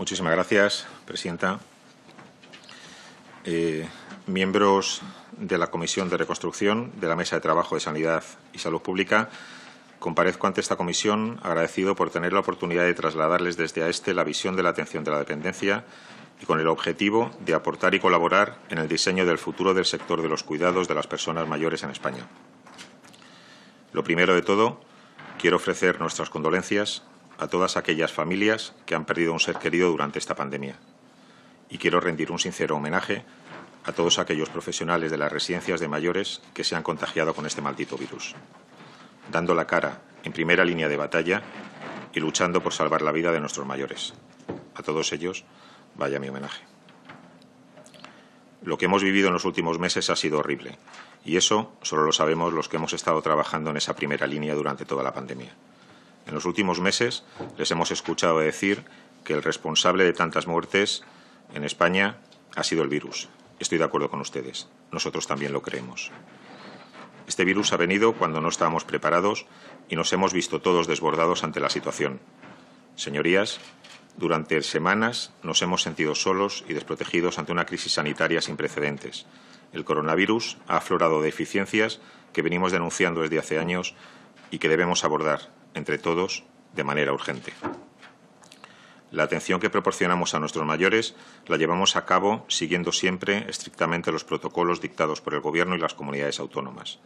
Muchísimas gracias, presidenta. Eh, miembros de la Comisión de Reconstrucción de la Mesa de Trabajo de Sanidad y Salud Pública, comparezco ante esta comisión agradecido por tener la oportunidad de trasladarles desde a este la visión de la atención de la dependencia y con el objetivo de aportar y colaborar en el diseño del futuro del sector de los cuidados de las personas mayores en España. Lo primero de todo, quiero ofrecer nuestras condolencias a todas aquellas familias que han perdido un ser querido durante esta pandemia. Y quiero rendir un sincero homenaje a todos aquellos profesionales de las residencias de mayores que se han contagiado con este maldito virus, dando la cara en primera línea de batalla y luchando por salvar la vida de nuestros mayores. A todos ellos vaya mi homenaje. Lo que hemos vivido en los últimos meses ha sido horrible, y eso solo lo sabemos los que hemos estado trabajando en esa primera línea durante toda la pandemia. En los últimos meses les hemos escuchado decir que el responsable de tantas muertes en España ha sido el virus. Estoy de acuerdo con ustedes. Nosotros también lo creemos. Este virus ha venido cuando no estábamos preparados y nos hemos visto todos desbordados ante la situación. Señorías, durante semanas nos hemos sentido solos y desprotegidos ante una crisis sanitaria sin precedentes. El coronavirus ha aflorado deficiencias que venimos denunciando desde hace años y que debemos abordar, entre todos de manera urgente. La atención que proporcionamos a nuestros mayores la llevamos a cabo siguiendo siempre estrictamente los protocolos dictados por el Gobierno y las comunidades autónomas.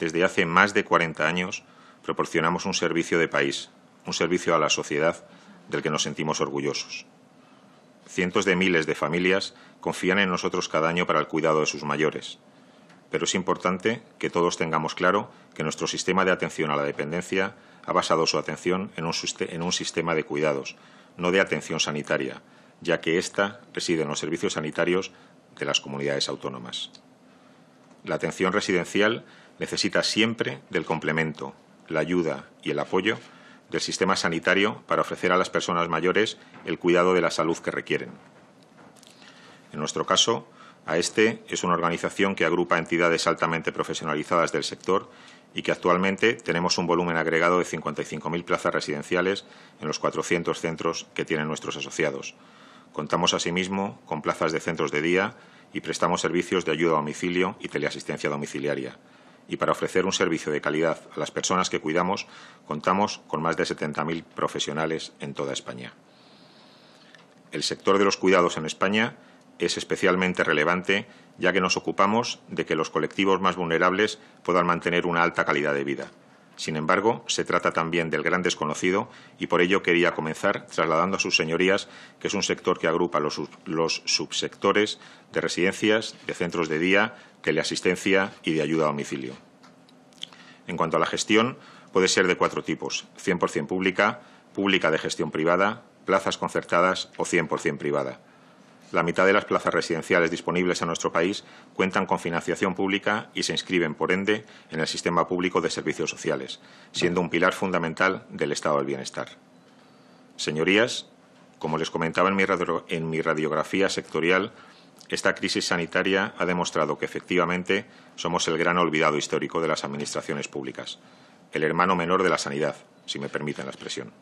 Desde hace más de 40 años proporcionamos un servicio de país, un servicio a la sociedad del que nos sentimos orgullosos. Cientos de miles de familias confían en nosotros cada año para el cuidado de sus mayores pero es importante que todos tengamos claro que nuestro sistema de atención a la dependencia ha basado su atención en un, sistema de cuidados, no de atención sanitaria, ya que ésta reside en los servicios sanitarios de las comunidades autónomas. La atención residencial necesita siempre del complemento, la ayuda y el apoyo del sistema sanitario para ofrecer a las personas mayores el cuidado de la salud que requieren. En nuestro caso, a este es una organización que agrupa entidades altamente profesionalizadas del sector y que actualmente tenemos un volumen agregado de 55.000 plazas residenciales en los 400 centros que tienen nuestros asociados. Contamos asimismo con plazas de centros de día y prestamos servicios de ayuda a domicilio y teleasistencia domiciliaria. Y para ofrecer un servicio de calidad a las personas que cuidamos, contamos con más de 70.000 profesionales en toda España. El sector de los cuidados en España es especialmente relevante ya que nos ocupamos de que los colectivos más vulnerables puedan mantener una alta calidad de vida. Sin embargo, se trata también del gran desconocido y por ello quería comenzar trasladando a sus señorías que es un sector que agrupa los, subsectores de residencias, de centros de día, teleasistencia y de ayuda a domicilio. En cuanto a la gestión, puede ser de cuatro tipos, 100% pública, pública de gestión privada, plazas concertadas o 100% privada. La mitad de las plazas residenciales disponibles en nuestro país cuentan con financiación pública y se inscriben, por ende, en el sistema público de servicios sociales, siendo un pilar fundamental del estado del bienestar. Señorías, como les comentaba en mi, en mi radiografía sectorial, esta crisis sanitaria ha demostrado que efectivamente somos el gran olvidado histórico de las administraciones públicas, el hermano menor de la sanidad, si me permiten la expresión.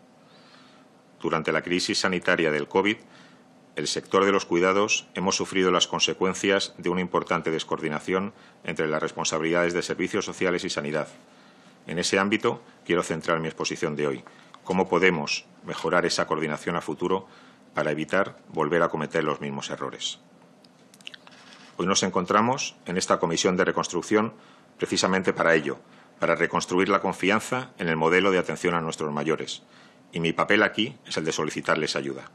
Durante la crisis sanitaria del COVID, el sector de los cuidados hemos sufrido las consecuencias de una importante descoordinación entre las responsabilidades de servicios sociales y sanidad. En ese ámbito quiero centrar mi exposición de hoy. ¿Cómo podemos mejorar esa coordinación a futuro para evitar volver a cometer los mismos errores? Hoy nos encontramos en esta comisión de reconstrucción precisamente para ello, para reconstruir la confianza en el modelo de atención a nuestros mayores. Y mi papel aquí es el de solicitarles ayuda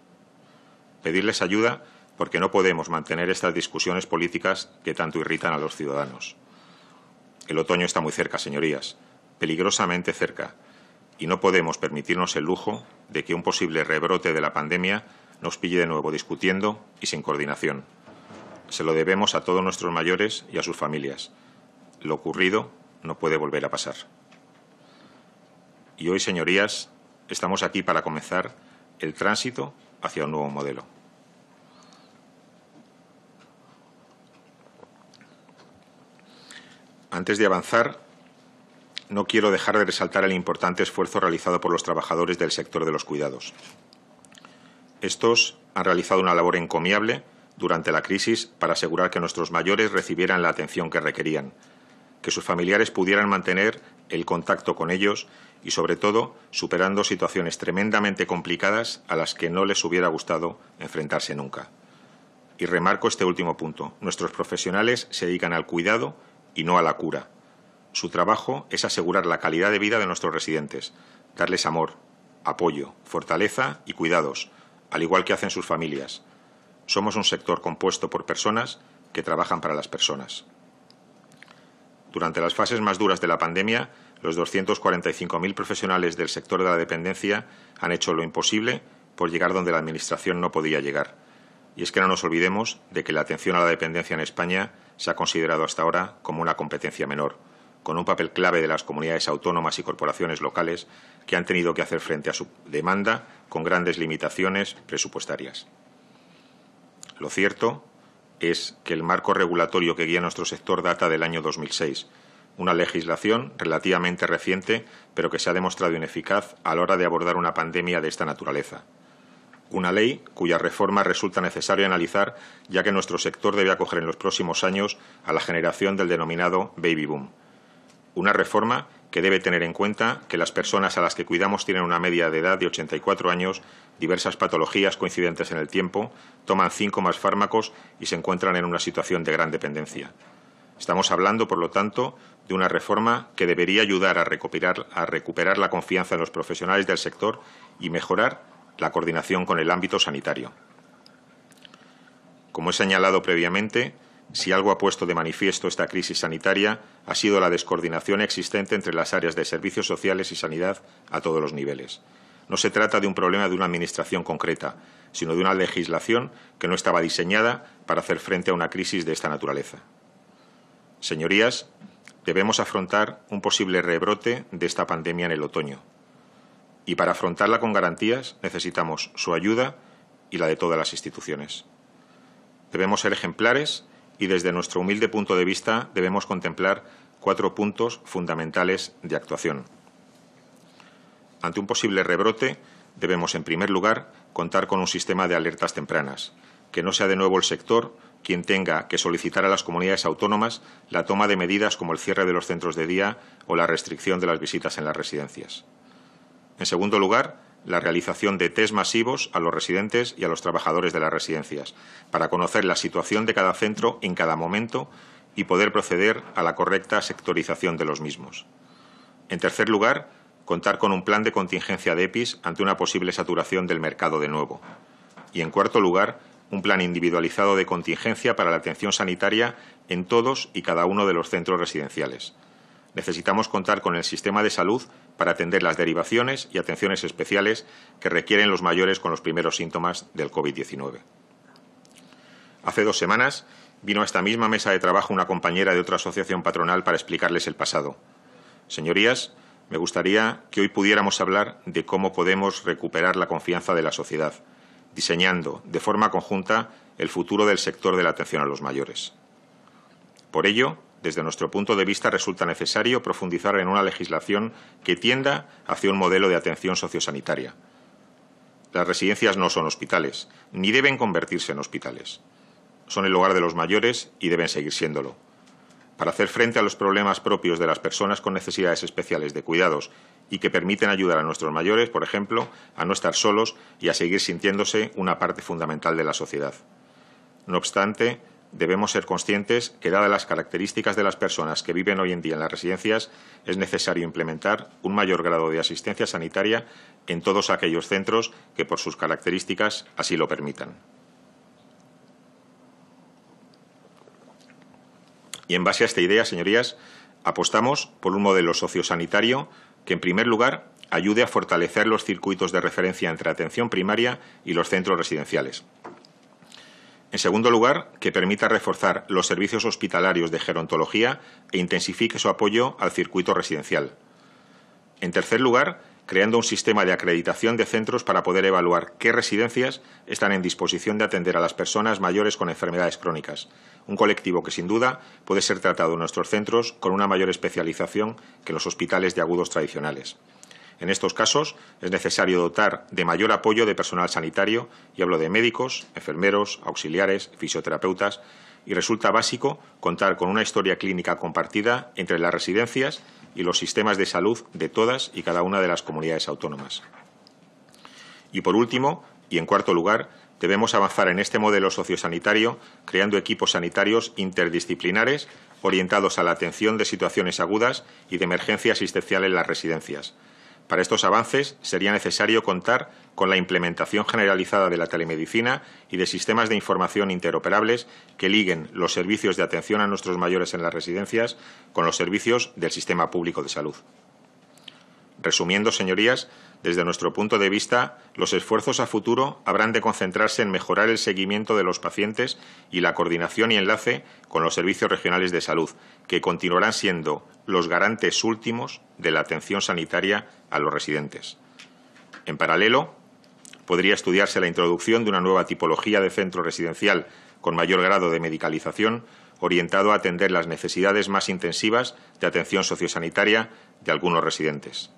pedirles ayuda porque no podemos mantener estas discusiones políticas que tanto irritan a los ciudadanos. El otoño está muy cerca, señorías, peligrosamente cerca, y no podemos permitirnos el lujo de que un posible rebrote de la pandemia nos pille de nuevo discutiendo y sin coordinación. Se lo debemos a todos nuestros mayores y a sus familias. Lo ocurrido no puede volver a pasar. Y hoy, señorías, estamos aquí para comenzar el tránsito hacia un nuevo modelo. Antes de avanzar, no quiero dejar de resaltar el importante esfuerzo realizado por los trabajadores del sector de los cuidados. Estos han realizado una labor encomiable durante la crisis para asegurar que nuestros mayores recibieran la atención que requerían, que sus familiares pudieran mantener el contacto con ellos y, sobre todo, superando situaciones tremendamente complicadas a las que no les hubiera gustado enfrentarse nunca. Y remarco este último punto. Nuestros profesionales se dedican al cuidado y no a la cura. Su trabajo es asegurar la calidad de vida de nuestros residentes, darles amor, apoyo, fortaleza y cuidados, al igual que hacen sus familias. Somos un sector compuesto por personas que trabajan para las personas. Durante las fases más duras de la pandemia, los 245.000 profesionales del sector de la dependencia han hecho lo imposible por llegar donde la Administración no podía llegar y es que no nos olvidemos de que la atención a la dependencia en España se ha considerado hasta ahora como una competencia menor, con un papel clave de las comunidades autónomas y corporaciones locales que han tenido que hacer frente a su demanda con grandes limitaciones presupuestarias. Lo cierto es que el marco regulatorio que guía nuestro sector data del año 2006, una legislación relativamente reciente, pero que se ha demostrado ineficaz a la hora de abordar una pandemia de esta naturaleza. Una ley cuya reforma resulta necesario analizar, ya que nuestro sector debe acoger en los próximos años a la generación del denominado baby boom. Una reforma que debe tener en cuenta que las personas a las que cuidamos tienen una media de edad de 84 años, diversas patologías coincidentes en el tiempo, toman cinco más fármacos y se encuentran en una situación de gran dependencia. Estamos hablando, por lo tanto, de una reforma que debería ayudar a recuperar, a recuperar la confianza en los profesionales del sector y mejorar la coordinación con el ámbito sanitario. Como he señalado previamente, si algo ha puesto de manifiesto esta crisis sanitaria ha sido la descoordinación existente entre las áreas de servicios sociales y sanidad a todos los niveles. No se trata de un problema de una administración concreta, sino de una legislación que no estaba diseñada para hacer frente a una crisis de esta naturaleza. Señorías, debemos afrontar un posible rebrote de esta pandemia en el otoño y para afrontarla con garantías necesitamos su ayuda y la de todas las instituciones. Debemos ser ejemplares y desde nuestro humilde punto de vista debemos contemplar cuatro puntos fundamentales de actuación. Ante un posible rebrote debemos, en primer lugar, contar con un sistema de alertas tempranas, que no sea de nuevo el sector quien tenga que solicitar a las comunidades autónomas la toma de medidas como el cierre de los centros de día o la restricción de las visitas en las residencias. En segundo lugar, la realización de test masivos a los residentes y a los trabajadores de las residencias, para conocer la situación de cada centro en cada momento y poder proceder a la correcta sectorización de los mismos. En tercer lugar, contar con un plan de contingencia de EPIs ante una posible saturación del mercado de nuevo. Y en cuarto lugar, un plan individualizado de contingencia para la atención sanitaria en todos y cada uno de los centros residenciales necesitamos contar con el sistema de salud para atender las derivaciones y atenciones especiales que requieren los mayores con los primeros síntomas del COVID-19. Hace dos semanas vino a esta misma mesa de trabajo una compañera de otra asociación patronal para explicarles el pasado. Señorías, me gustaría que hoy pudiéramos hablar de cómo podemos recuperar la confianza de la sociedad, diseñando de forma conjunta el futuro del sector de la atención a los mayores. Por ello, desde nuestro punto de vista, resulta necesario profundizar en una legislación que tienda hacia un modelo de atención sociosanitaria. Las residencias no son hospitales, ni deben convertirse en hospitales. Son el hogar de los mayores y deben seguir siéndolo. Para hacer frente a los problemas propios de las personas con necesidades especiales de cuidados y que permiten ayudar a nuestros mayores, por ejemplo, a no estar solos y a seguir sintiéndose una parte fundamental de la sociedad. No obstante, debemos ser conscientes que, dadas las características de las personas que viven hoy en día en las residencias, es necesario implementar un mayor grado de asistencia sanitaria en todos aquellos centros que, por sus características, así lo permitan. Y en base a esta idea, señorías, apostamos por un modelo sociosanitario que, en primer lugar, ayude a fortalecer los circuitos de referencia entre atención primaria y los centros residenciales. En segundo lugar, que permita reforzar los servicios hospitalarios de gerontología e intensifique su apoyo al circuito residencial. En tercer lugar, creando un sistema de acreditación de centros para poder evaluar qué residencias están en disposición de atender a las personas mayores con enfermedades crónicas, un colectivo que sin duda puede ser tratado en nuestros centros con una mayor especialización que los hospitales de agudos tradicionales. En estos casos es necesario dotar de mayor apoyo de personal sanitario, y hablo de médicos, enfermeros, auxiliares, fisioterapeutas, y resulta básico contar con una historia clínica compartida entre las residencias y los sistemas de salud de todas y cada una de las comunidades autónomas. Y por último, y en cuarto lugar, debemos avanzar en este modelo sociosanitario creando equipos sanitarios interdisciplinares orientados a la atención de situaciones agudas y de emergencia asistencial en las residencias. Para estos avances sería necesario contar con la implementación generalizada de la telemedicina y de sistemas de información interoperables que liguen los servicios de atención a nuestros mayores en las residencias con los servicios del sistema público de salud. Resumiendo, señorías, desde nuestro punto de vista, los esfuerzos a futuro habrán de concentrarse en mejorar el seguimiento de los pacientes y la coordinación y enlace con los servicios regionales de salud, que continuarán siendo los garantes últimos de la atención sanitaria a los residentes. En paralelo, podría estudiarse la introducción de una nueva tipología de centro residencial con mayor grado de medicalización, orientado a atender las necesidades más intensivas de atención sociosanitaria de algunos residentes.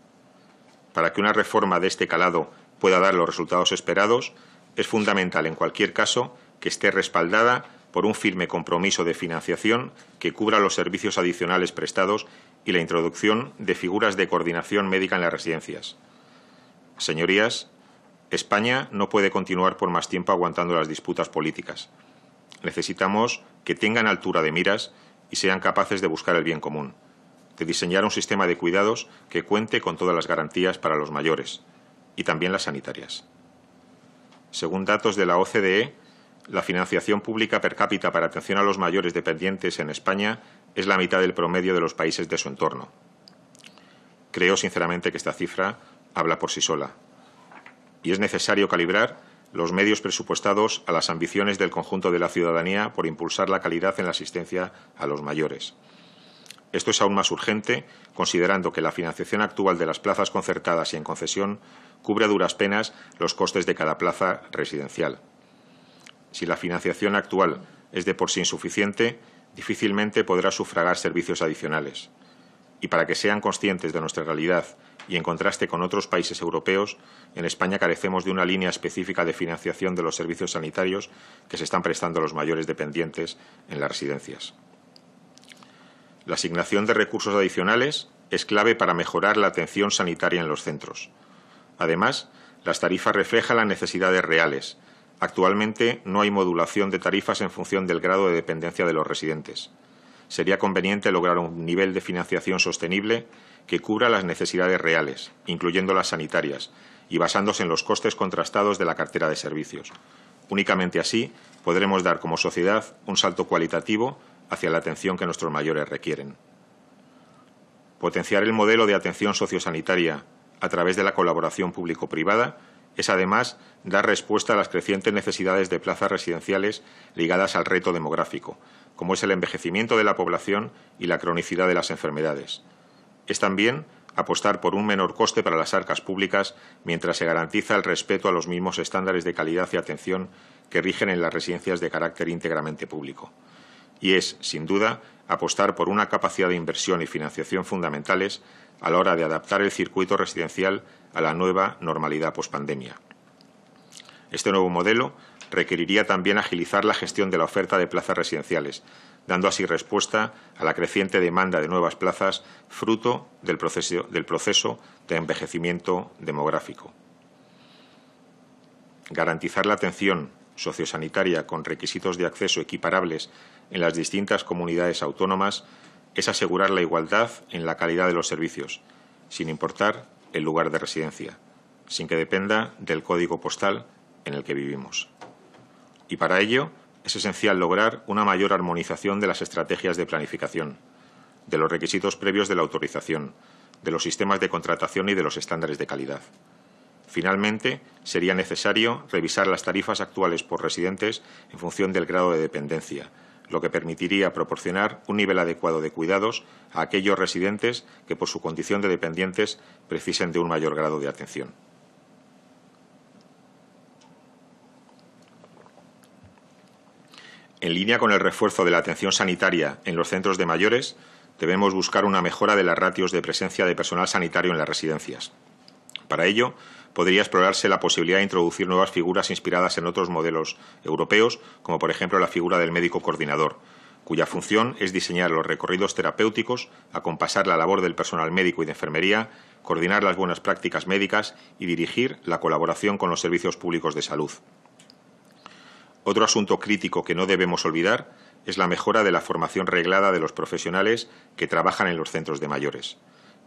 Para que una reforma de este calado pueda dar los resultados esperados, es fundamental, en cualquier caso, que esté respaldada por un firme compromiso de financiación que cubra los servicios adicionales prestados y la introducción de figuras de coordinación médica en las residencias. Señorías, España no puede continuar por más tiempo aguantando las disputas políticas. Necesitamos que tengan altura de miras y sean capaces de buscar el bien común de diseñar un sistema de cuidados que cuente con todas las garantías para los mayores y también las sanitarias. Según datos de la OCDE, la financiación pública per cápita para atención a los mayores dependientes en España es la mitad del promedio de los países de su entorno. Creo sinceramente que esta cifra habla por sí sola y es necesario calibrar los medios presupuestados a las ambiciones del conjunto de la ciudadanía por impulsar la calidad en la asistencia a los mayores. Esto es aún más urgente, considerando que la financiación actual de las plazas concertadas y en concesión cubre a duras penas los costes de cada plaza residencial. Si la financiación actual es de por sí insuficiente, difícilmente podrá sufragar servicios adicionales. Y para que sean conscientes de nuestra realidad y en contraste con otros países europeos, en España carecemos de una línea específica de financiación de los servicios sanitarios que se están prestando a los mayores dependientes en las residencias. La asignación de recursos adicionales es clave para mejorar la atención sanitaria en los centros. Además, las tarifas reflejan las necesidades reales. Actualmente no hay modulación de tarifas en función del grado de dependencia de los residentes. Sería conveniente lograr un nivel de financiación sostenible que cubra las necesidades reales, incluyendo las sanitarias, y basándose en los costes contrastados de la cartera de servicios. Únicamente así podremos dar como sociedad un salto cualitativo hacia la atención que nuestros mayores requieren. Potenciar el modelo de atención sociosanitaria a través de la colaboración público-privada es además dar respuesta a las crecientes necesidades de plazas residenciales ligadas al reto demográfico, como es el envejecimiento de la población y la cronicidad de las enfermedades. Es también apostar por un menor coste para las arcas públicas mientras se garantiza el respeto a los mismos estándares de calidad y atención que rigen en las residencias de carácter íntegramente público y es, sin duda, apostar por una capacidad de inversión y financiación fundamentales a la hora de adaptar el circuito residencial a la nueva normalidad pospandemia. Este nuevo modelo requeriría también agilizar la gestión de la oferta de plazas residenciales, dando así respuesta a la creciente demanda de nuevas plazas fruto del proceso, del proceso de envejecimiento demográfico. Garantizar la atención sociosanitaria con requisitos de acceso equiparables en las distintas comunidades autónomas es asegurar la igualdad en la calidad de los servicios, sin importar el lugar de residencia, sin que dependa del código postal en el que vivimos. Y para ello es esencial lograr una mayor armonización de las estrategias de planificación, de los requisitos previos de la autorización, de los sistemas de contratación y de los estándares de calidad. Finalmente, sería necesario revisar las tarifas actuales por residentes en función del grado de dependencia, lo que permitiría proporcionar un nivel adecuado de cuidados a aquellos residentes que por su condición de dependientes precisen de un mayor grado de atención. En línea con el refuerzo de la atención sanitaria en los centros de mayores, debemos buscar una mejora de las ratios de presencia de personal sanitario en las residencias. Para ello, podría explorarse la posibilidad de introducir nuevas figuras inspiradas en otros modelos europeos, como por ejemplo la figura del médico coordinador, cuya función es diseñar los recorridos terapéuticos, acompasar la labor del personal médico y de enfermería, coordinar las buenas prácticas médicas y dirigir la colaboración con los servicios públicos de salud. Otro asunto crítico que no debemos olvidar es la mejora de la formación reglada de los profesionales que trabajan en los centros de mayores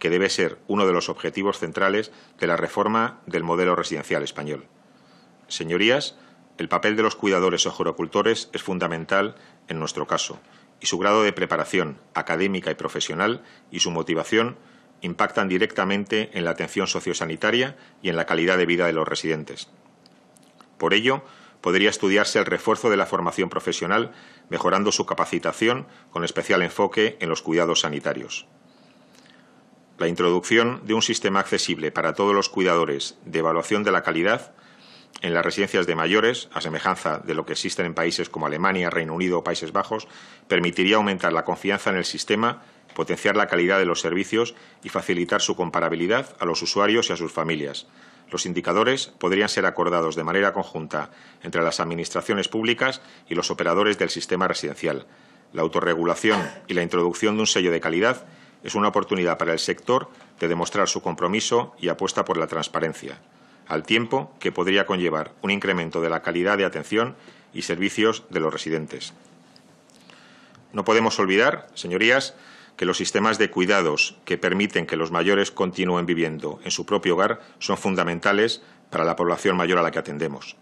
que debe ser uno de los objetivos centrales de la reforma del modelo residencial español. Señorías, el papel de los cuidadores o jorocultores es fundamental en nuestro caso, y su grado de preparación académica y profesional y su motivación impactan directamente en la atención sociosanitaria y en la calidad de vida de los residentes. Por ello, podría estudiarse el refuerzo de la formación profesional, mejorando su capacitación con especial enfoque en los cuidados sanitarios. La introducción de un sistema accesible para todos los cuidadores de evaluación de la calidad en las residencias de mayores, a semejanza de lo que existen en países como Alemania, Reino Unido o Países Bajos, permitiría aumentar la confianza en el sistema, potenciar la calidad de los servicios y facilitar su comparabilidad a los usuarios y a sus familias. Los indicadores podrían ser acordados de manera conjunta entre las administraciones públicas y los operadores del sistema residencial. La autorregulación y la introducción de un sello de calidad es una oportunidad para el sector de demostrar su compromiso y apuesta por la transparencia, al tiempo que podría conllevar un incremento de la calidad de atención y servicios de los residentes. No podemos olvidar, señorías, que los sistemas de cuidados que permiten que los mayores continúen viviendo en su propio hogar son fundamentales para la población mayor a la que atendemos.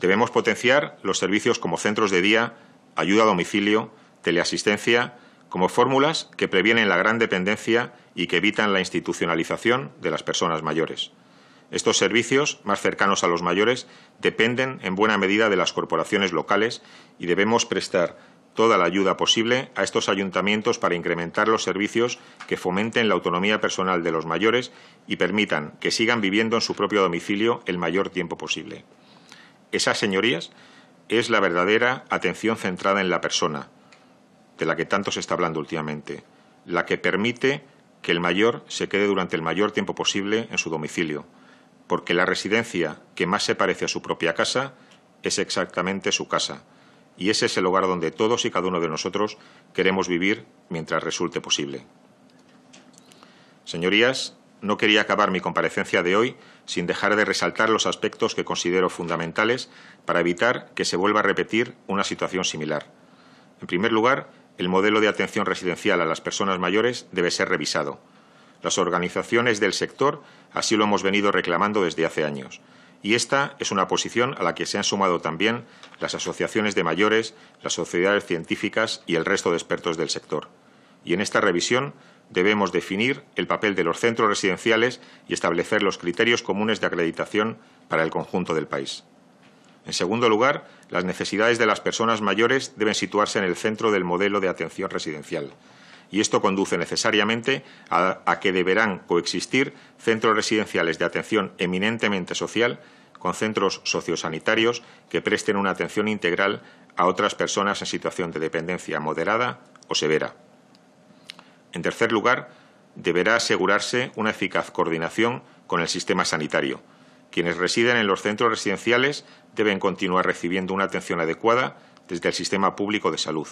Debemos potenciar los servicios como centros de día, ayuda a domicilio, teleasistencia, como fórmulas que previenen la gran dependencia y que evitan la institucionalización de las personas mayores. Estos servicios, más cercanos a los mayores, dependen en buena medida de las corporaciones locales y debemos prestar toda la ayuda posible a estos ayuntamientos para incrementar los servicios que fomenten la autonomía personal de los mayores y permitan que sigan viviendo en su propio domicilio el mayor tiempo posible. Esas señorías es la verdadera atención centrada en la persona, de la que tanto se está hablando últimamente, la que permite que el mayor se quede durante el mayor tiempo posible en su domicilio, porque la residencia que más se parece a su propia casa es exactamente su casa, y ese es el hogar donde todos y cada uno de nosotros queremos vivir mientras resulte posible. Señorías, no quería acabar mi comparecencia de hoy sin dejar de resaltar los aspectos que considero fundamentales para evitar que se vuelva a repetir una situación similar. En primer lugar, el modelo de atención residencial a las personas mayores debe ser revisado. Las organizaciones del sector así lo hemos venido reclamando desde hace años. Y esta es una posición a la que se han sumado también las asociaciones de mayores, las sociedades científicas y el resto de expertos del sector. Y en esta revisión debemos definir el papel de los centros residenciales y establecer los criterios comunes de acreditación para el conjunto del país. En segundo lugar, las necesidades de las personas mayores deben situarse en el centro del modelo de atención residencial. Y esto conduce necesariamente a, que deberán coexistir centros residenciales de atención eminentemente social con centros sociosanitarios que presten una atención integral a otras personas en situación de dependencia moderada o severa. En tercer lugar, deberá asegurarse una eficaz coordinación con el sistema sanitario. Quienes residen en los centros residenciales deben continuar recibiendo una atención adecuada desde el sistema público de salud.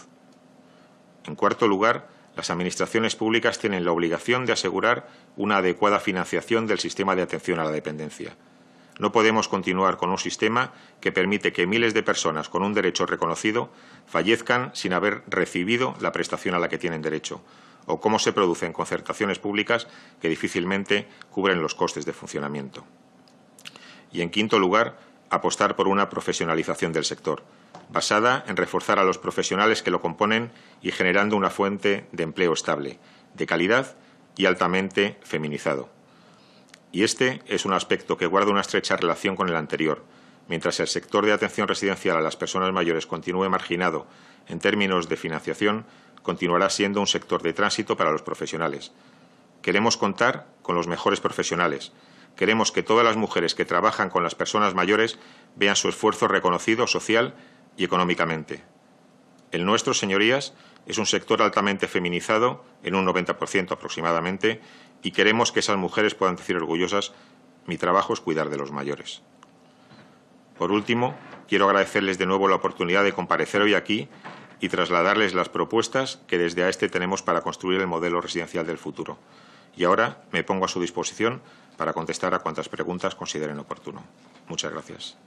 En cuarto lugar, las administraciones públicas tienen la obligación de asegurar una adecuada financiación del sistema de atención a la dependencia. No podemos continuar con un sistema que permite que miles de personas con un derecho reconocido fallezcan sin haber recibido la prestación a la que tienen derecho, o cómo se producen concertaciones públicas que difícilmente cubren los costes de funcionamiento. Y en quinto lugar, apostar por una profesionalización del sector, basada en reforzar a los profesionales que lo componen y generando una fuente de empleo estable, de calidad y altamente feminizado. Y este es un aspecto que guarda una estrecha relación con el anterior. Mientras el sector de atención residencial a las personas mayores continúe marginado en términos de financiación, continuará siendo un sector de tránsito para los profesionales. Queremos contar con los mejores profesionales, Queremos que todas las mujeres que trabajan con las personas mayores vean su esfuerzo reconocido social y económicamente. El nuestro, señorías, es un sector altamente feminizado, en un 90% aproximadamente, y queremos que esas mujeres puedan decir orgullosas mi trabajo es cuidar de los mayores. Por último, quiero agradecerles de nuevo la oportunidad de comparecer hoy aquí y trasladarles las propuestas que desde este tenemos para construir el modelo residencial del futuro. Y ahora me pongo a su disposición para contestar a cuantas preguntas consideren oportuno. Muchas gracias.